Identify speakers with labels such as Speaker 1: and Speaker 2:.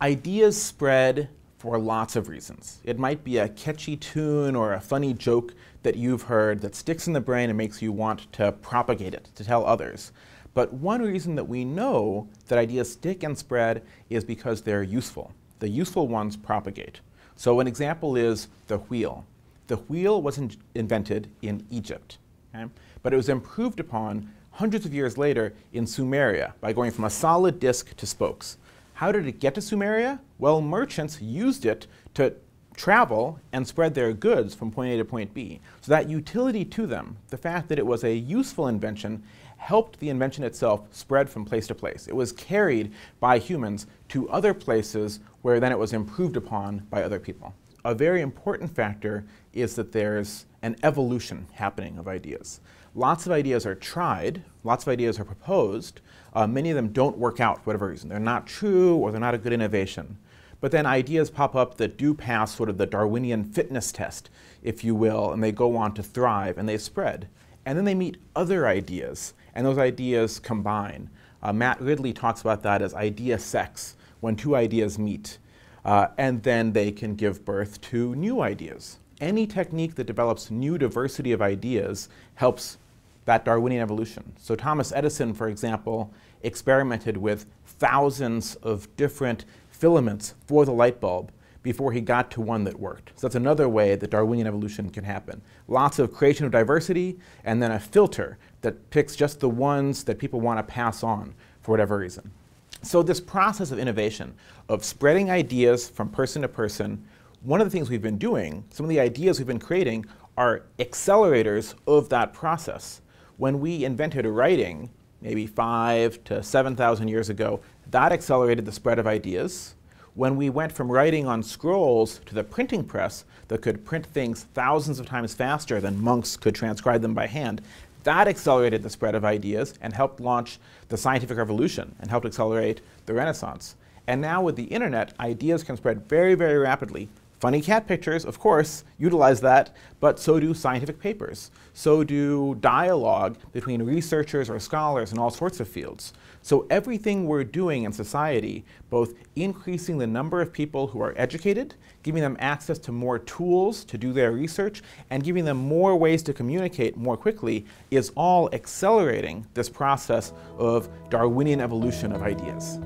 Speaker 1: Ideas spread for lots of reasons. It might be a catchy tune or a funny joke that you've heard that sticks in the brain and makes you want to propagate it, to tell others. But one reason that we know that ideas stick and spread is because they're useful. The useful ones propagate. So an example is the wheel. The wheel was in invented in Egypt, okay? but it was improved upon hundreds of years later in Sumeria by going from a solid disk to spokes. How did it get to Sumeria? Well, merchants used it to travel and spread their goods from point A to point B. So that utility to them, the fact that it was a useful invention, helped the invention itself spread from place to place. It was carried by humans to other places where then it was improved upon by other people a very important factor is that there's an evolution happening of ideas. Lots of ideas are tried, lots of ideas are proposed, uh, many of them don't work out for whatever reason. They're not true or they're not a good innovation. But then ideas pop up that do pass sort of the Darwinian fitness test, if you will, and they go on to thrive and they spread. And then they meet other ideas, and those ideas combine. Uh, Matt Ridley talks about that as idea sex, when two ideas meet. Uh, and then they can give birth to new ideas. Any technique that develops new diversity of ideas helps that Darwinian evolution. So Thomas Edison, for example, experimented with thousands of different filaments for the light bulb before he got to one that worked. So that's another way that Darwinian evolution can happen. Lots of creation of diversity and then a filter that picks just the ones that people want to pass on for whatever reason. So this process of innovation, of spreading ideas from person to person, one of the things we've been doing, some of the ideas we've been creating are accelerators of that process. When we invented writing, maybe five to 7,000 years ago, that accelerated the spread of ideas. When we went from writing on scrolls to the printing press that could print things thousands of times faster than monks could transcribe them by hand, that accelerated the spread of ideas and helped launch the scientific revolution and helped accelerate the Renaissance. And now with the internet, ideas can spread very, very rapidly Funny cat pictures, of course, utilize that, but so do scientific papers. So do dialogue between researchers or scholars in all sorts of fields. So everything we're doing in society, both increasing the number of people who are educated, giving them access to more tools to do their research, and giving them more ways to communicate more quickly, is all accelerating this process of Darwinian evolution of ideas.